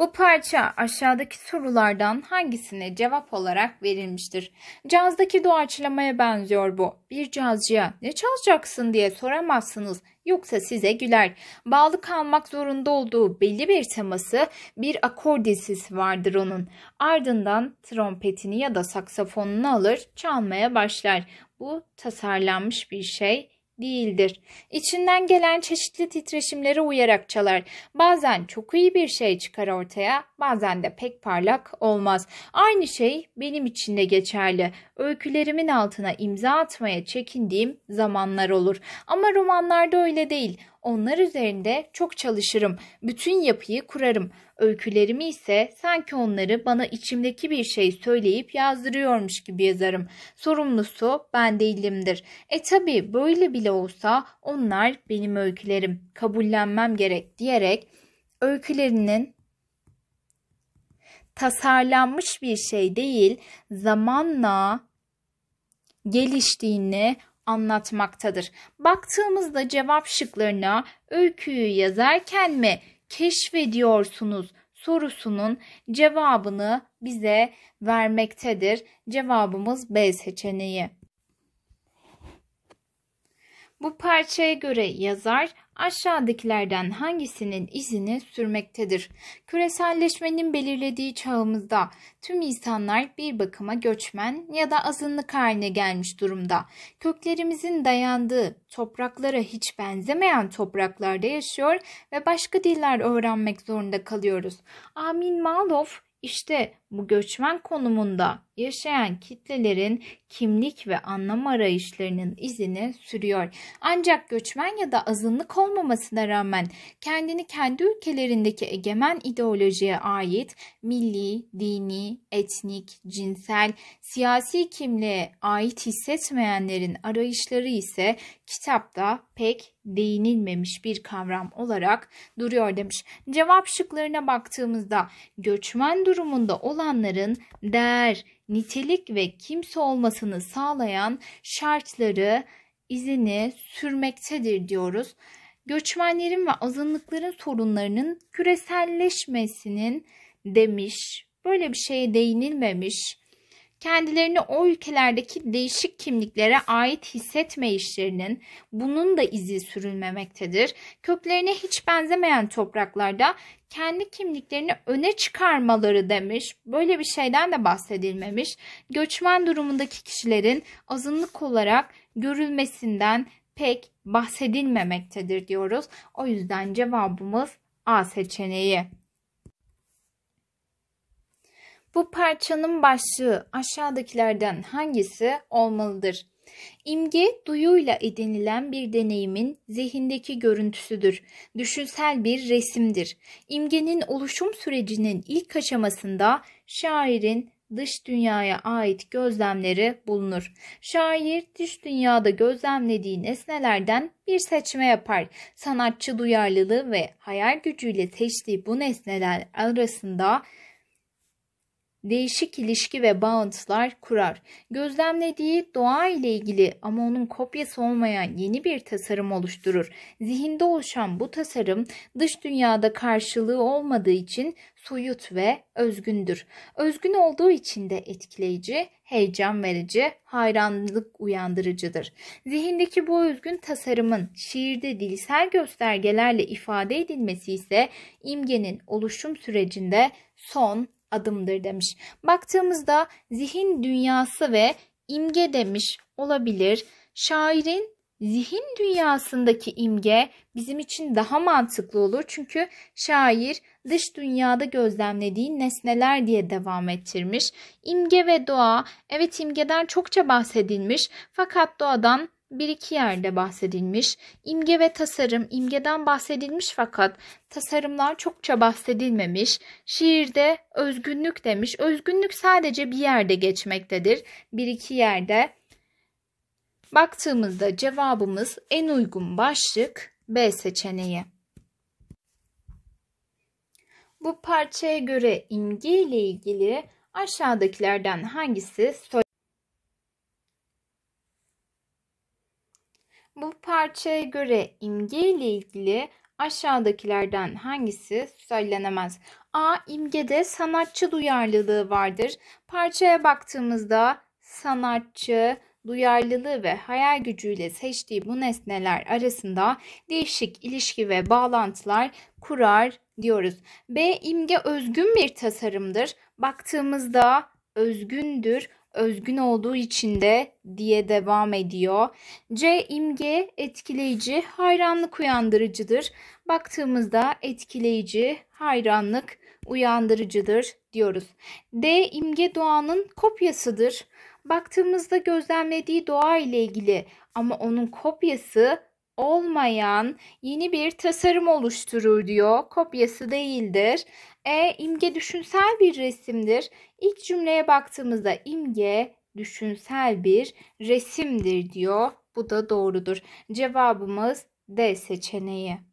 Bu parça aşağıdaki sorulardan hangisine cevap olarak verilmiştir? Caz'daki doğaçlamaya benziyor bu. Bir cazcıya ne çalacaksın diye soramazsınız yoksa size güler. Bağlı kalmak zorunda olduğu belli bir teması bir akor dizisi vardır onun. Ardından trompetini ya da saksafonunu alır çalmaya başlar. Bu tasarlanmış bir şey değildir. İçinden gelen çeşitli titreşimlere uyarak çalar. Bazen çok iyi bir şey çıkar ortaya, bazen de pek parlak olmaz. Aynı şey benim için de geçerli. Öykülerimin altına imza atmaya çekindiğim zamanlar olur. Ama romanlarda öyle değil. Onlar üzerinde çok çalışırım, bütün yapıyı kurarım. Öykülerimi ise sanki onları bana içimdeki bir şey söyleyip yazdırıyormuş gibi yazarım. Sorumlusu ben değilimdir. E tabi böyle bile olsa onlar benim öykülerim. Kabullenmem gerek diyerek öykülerinin tasarlanmış bir şey değil, zamanla geliştiğini, anlatmaktadır. Baktığımızda cevap şıklarına öyküyü yazarken mi keşfediyorsunuz sorusunun cevabını bize vermektedir. Cevabımız B seçeneği. Bu parçaya göre yazar aşağıdakilerden hangisinin izini sürmektedir? Küreselleşmenin belirlediği çağımızda tüm insanlar bir bakıma göçmen ya da azınlık haline gelmiş durumda. Köklerimizin dayandığı topraklara hiç benzemeyen topraklarda yaşıyor ve başka diller öğrenmek zorunda kalıyoruz. Amin Malov işte bu göçmen konumunda yaşayan kitlelerin kimlik ve anlam arayışlarının izini sürüyor. Ancak göçmen ya da azınlık olmamasına rağmen kendini kendi ülkelerindeki egemen ideolojiye ait milli, dini, etnik, cinsel, siyasi kimliğe ait hissetmeyenlerin arayışları ise kitapta pek değinilmemiş bir kavram olarak duruyor demiş. Cevap şıklarına baktığımızda göçmen durumunda olan olanların değer, nitelik ve kimse olmasını sağlayan şartları izini sürmektedir diyoruz. Göçmenlerin ve azınlıkların sorunlarının küreselleşmesinin demiş. Böyle bir şeye değinilmemiş kendilerini o ülkelerdeki değişik kimliklere ait hissetmeyişlerinin bunun da izi sürülmemektedir. Köklerine hiç benzemeyen topraklarda kendi kimliklerini öne çıkarmaları demiş. Böyle bir şeyden de bahsedilmemiş. Göçmen durumundaki kişilerin azınlık olarak görülmesinden pek bahsedilmemektedir diyoruz. O yüzden cevabımız A seçeneği. Bu parçanın başlığı aşağıdakilerden hangisi olmalıdır? İmge duyuyla edinilen bir deneyimin zihindeki görüntüsüdür. Düşünsel bir resimdir. İmgenin oluşum sürecinin ilk aşamasında şairin dış dünyaya ait gözlemleri bulunur. Şair dış dünyada gözlemlediği nesnelerden bir seçme yapar. Sanatçı duyarlılığı ve hayal gücüyle seçtiği bu nesneler arasında değişik ilişki ve bağıntılar kurar. Gözlemlediği doğa ile ilgili ama onun kopyası olmayan yeni bir tasarım oluşturur. Zihinde oluşan bu tasarım dış dünyada karşılığı olmadığı için soyut ve özgündür. Özgün olduğu için de etkileyici, heyecan verici, hayranlık uyandırıcıdır. Zihindeki bu özgün tasarımın şiirde dilsel göstergelerle ifade edilmesi ise imgenin oluşum sürecinde son adımdır demiş. Baktığımızda zihin dünyası ve imge demiş olabilir. Şairin zihin dünyasındaki imge bizim için daha mantıklı olur. Çünkü şair dış dünyada gözlemlediği nesneler diye devam ettirmiş. İmge ve doğa, evet imgeden çokça bahsedilmiş fakat doğadan bir iki yerde bahsedilmiş. İmge ve tasarım imgeden bahsedilmiş fakat tasarımlar çokça bahsedilmemiş. Şiirde özgünlük demiş. Özgünlük sadece bir yerde geçmektedir. Bir iki yerde. Baktığımızda cevabımız en uygun başlık B seçeneği. Bu parçaya göre imge ile ilgili aşağıdakilerden hangisi Bu parçaya göre imge ile ilgili aşağıdakilerden hangisi söylenemez? A. İmgede sanatçı duyarlılığı vardır. Parçaya baktığımızda sanatçı duyarlılığı ve hayal gücüyle seçtiği bu nesneler arasında değişik ilişki ve bağlantılar kurar diyoruz. B. İmge özgün bir tasarımdır. Baktığımızda özgündür özgün olduğu için de diye devam ediyor. C imge etkileyici, hayranlık uyandırıcıdır. Baktığımızda etkileyici, hayranlık uyandırıcıdır diyoruz. D imge doğanın kopyasıdır. Baktığımızda gözlemlediği doğa ile ilgili ama onun kopyası olmayan yeni bir tasarım oluşturur diyor. Kopyası değildir. E imge düşünsel bir resimdir. İlk cümleye baktığımızda imge düşünsel bir resimdir diyor. Bu da doğrudur. Cevabımız D seçeneği.